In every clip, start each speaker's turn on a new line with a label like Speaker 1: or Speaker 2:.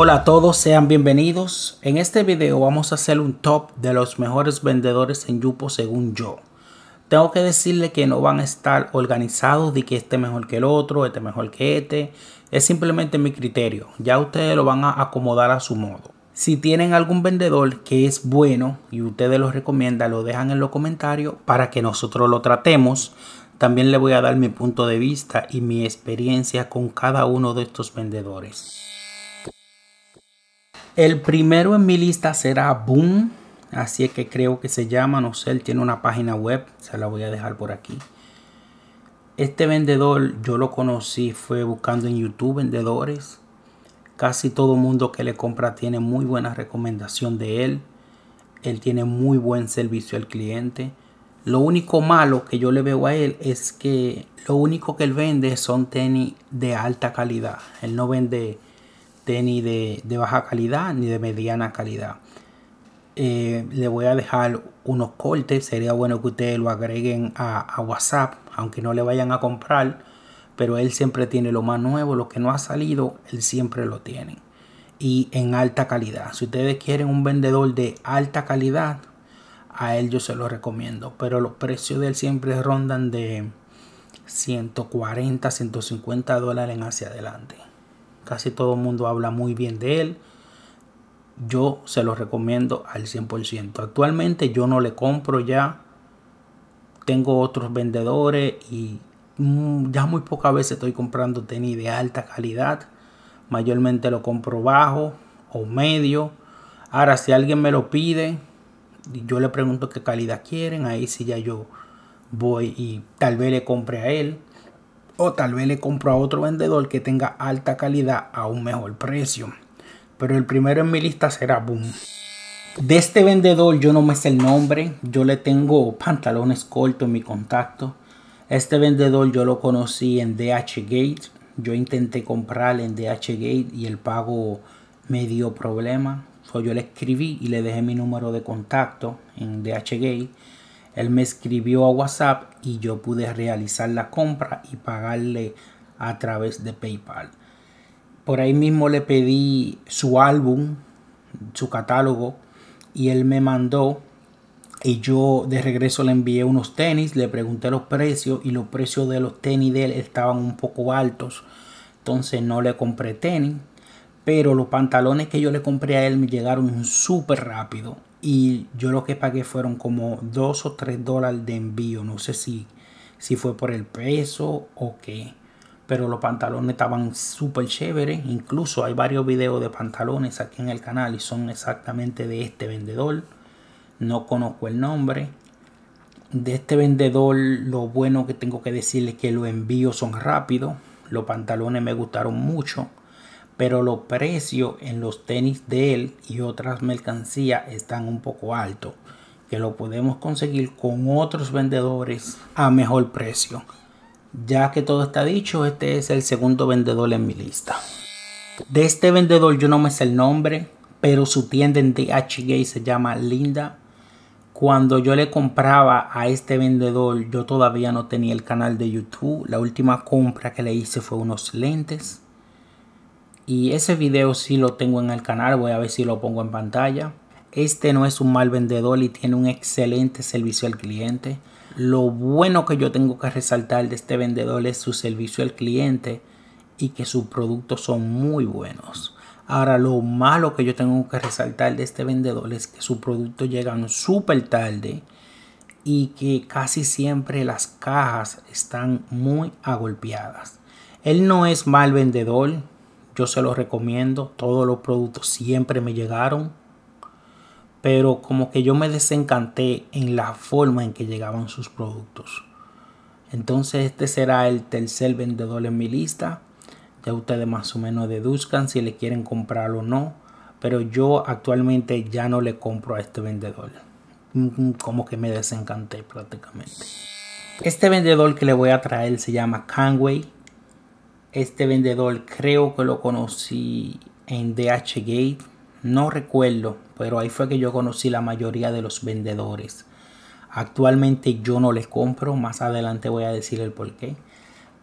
Speaker 1: Hola a todos, sean bienvenidos. En este video vamos a hacer un top de los mejores vendedores en Yupo según yo. Tengo que decirle que no van a estar organizados de que este mejor que el otro, este mejor que este. Es simplemente mi criterio, ya ustedes lo van a acomodar a su modo. Si tienen algún vendedor que es bueno y ustedes lo recomiendan, lo dejan en los comentarios para que nosotros lo tratemos. También le voy a dar mi punto de vista y mi experiencia con cada uno de estos vendedores. El primero en mi lista será Boom, así es que creo que se llama, no sé, él tiene una página web, se la voy a dejar por aquí. Este vendedor yo lo conocí, fue buscando en YouTube vendedores. Casi todo mundo que le compra tiene muy buena recomendación de él. Él tiene muy buen servicio al cliente. Lo único malo que yo le veo a él es que lo único que él vende son tenis de alta calidad. Él no vende tenis de, de baja calidad ni de mediana calidad. Eh, le voy a dejar unos cortes. Sería bueno que ustedes lo agreguen a, a WhatsApp aunque no le vayan a comprar, pero él siempre tiene lo más nuevo, lo que no ha salido, él siempre lo tiene. Y en alta calidad. Si ustedes quieren un vendedor de alta calidad, a él yo se lo recomiendo. Pero los precios de él siempre rondan de 140, 150 dólares en hacia adelante. Casi todo el mundo habla muy bien de él. Yo se lo recomiendo al 100%. Actualmente yo no le compro ya tengo otros vendedores y mm, ya muy pocas veces estoy comprando tenis de alta calidad. Mayormente lo compro bajo o medio. Ahora, si alguien me lo pide, yo le pregunto qué calidad quieren. Ahí sí ya yo voy y tal vez le compre a él. O tal vez le compro a otro vendedor que tenga alta calidad a un mejor precio. Pero el primero en mi lista será Boom. De este vendedor yo no me sé el nombre, yo le tengo pantalones cortos en mi contacto. Este vendedor yo lo conocí en DHgate, yo intenté comprar en DHgate y el pago me dio problema. yo le escribí y le dejé mi número de contacto en DHgate. Él me escribió a WhatsApp y yo pude realizar la compra y pagarle a través de PayPal. Por ahí mismo le pedí su álbum, su catálogo y él me mandó y yo de regreso le envié unos tenis, le pregunté los precios y los precios de los tenis de él estaban un poco altos. Entonces no le compré tenis. Pero los pantalones que yo le compré a él me llegaron súper rápido. Y yo lo que pagué fueron como 2 o 3 dólares de envío. No sé si, si fue por el peso o qué pero los pantalones estaban súper chéveres. Incluso hay varios videos de pantalones aquí en el canal y son exactamente de este vendedor. No conozco el nombre. De este vendedor lo bueno que tengo que decirle es que los envíos son rápidos. Los pantalones me gustaron mucho. Pero los precios en los tenis de él y otras mercancías están un poco altos. Que lo podemos conseguir con otros vendedores a mejor precio. Ya que todo está dicho, este es el segundo vendedor en mi lista. De este vendedor yo no me sé el nombre, pero su tienda en THG se llama Linda. Cuando yo le compraba a este vendedor, yo todavía no tenía el canal de YouTube. La última compra que le hice fue unos lentes. Y ese video sí lo tengo en el canal, voy a ver si lo pongo en pantalla. Este no es un mal vendedor y tiene un excelente servicio al cliente. Lo bueno que yo tengo que resaltar de este vendedor es su servicio al cliente y que sus productos son muy buenos. Ahora, lo malo que yo tengo que resaltar de este vendedor es que sus productos llegan súper tarde y que casi siempre las cajas están muy agolpeadas. Él no es mal vendedor, yo se lo recomiendo, todos los productos siempre me llegaron, pero como que yo me desencanté en la forma en que llegaban sus productos. Entonces este será el tercer vendedor en mi lista. Ya ustedes más o menos deduzcan si le quieren comprar o no. Pero yo actualmente ya no le compro a este vendedor. Mm, como que me desencanté prácticamente. Este vendedor que le voy a traer se llama Canway. Este vendedor creo que lo conocí en DHGate. No recuerdo, pero ahí fue que yo conocí la mayoría de los vendedores. Actualmente yo no les compro, más adelante voy a decir el por qué.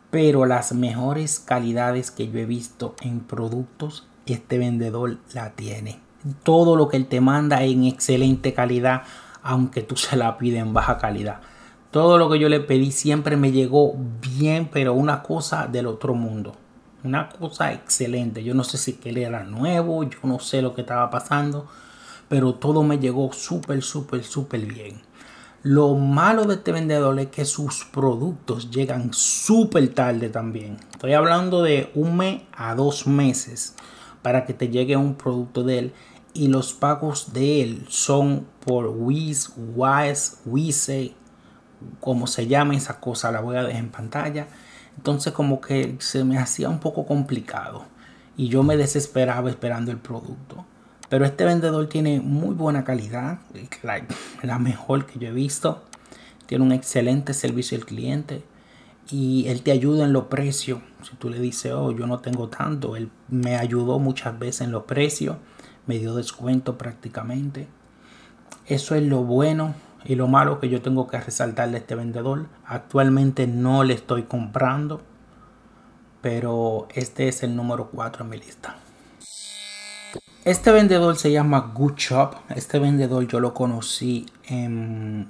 Speaker 1: Pero las mejores calidades que yo he visto en productos, este vendedor la tiene. Todo lo que él te manda en excelente calidad, aunque tú se la pides en baja calidad. Todo lo que yo le pedí siempre me llegó bien, pero una cosa del otro mundo. Una cosa excelente. Yo no sé si que él era nuevo, yo no sé lo que estaba pasando, pero todo me llegó súper, súper, súper bien. Lo malo de este vendedor es que sus productos llegan súper tarde también. Estoy hablando de un mes a dos meses para que te llegue un producto de él y los pagos de él son por wise Wise, Wise, como se llama esa cosa, la voy a dejar en pantalla. Entonces como que se me hacía un poco complicado y yo me desesperaba esperando el producto. Pero este vendedor tiene muy buena calidad, la, mejor que yo he visto. Tiene un excelente servicio al cliente y él te ayuda en los precios. Si tú le dices, oh, yo no tengo tanto, él me ayudó muchas veces en los precios, me dio descuento prácticamente. Eso es lo bueno y lo malo que yo tengo que resaltar de este vendedor, actualmente no le estoy comprando, pero este es el número 4 en mi lista. Este vendedor se llama Good Shop. Este vendedor yo lo conocí en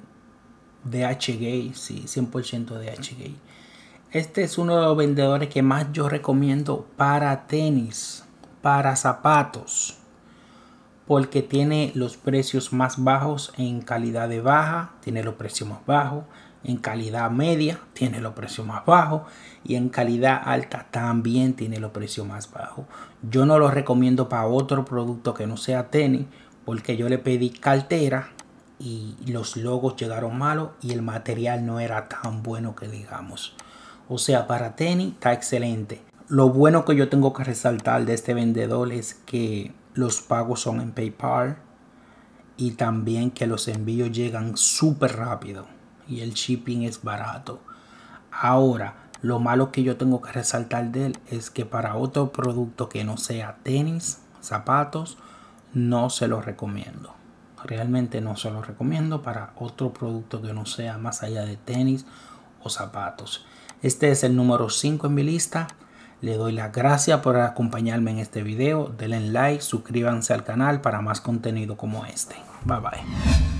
Speaker 1: Gay, sí, 100% Gay. Este es uno de los vendedores que más yo recomiendo para tenis, para zapatos porque tiene los precios más bajos en calidad de baja, tiene los precios más bajos, en calidad media tiene los precios más bajos y en calidad alta también tiene los precios más bajos. Yo no lo recomiendo para otro producto que no sea tenis porque yo le pedí cartera y los logos llegaron malos y el material no era tan bueno que digamos. O sea, para tenis está excelente. Lo bueno que yo tengo que resaltar de este vendedor es que los pagos son en PayPal y también que los envíos llegan súper rápido y el shipping es barato. Ahora, lo malo que yo tengo que resaltar de él es que para otro producto que no sea tenis, zapatos, no se lo recomiendo. Realmente no se lo recomiendo para otro producto que no sea más allá de tenis o zapatos. Este es el número 5 en mi lista. Le doy las gracias por acompañarme en este video. Denle like, suscríbanse al canal para más contenido como este. Bye bye.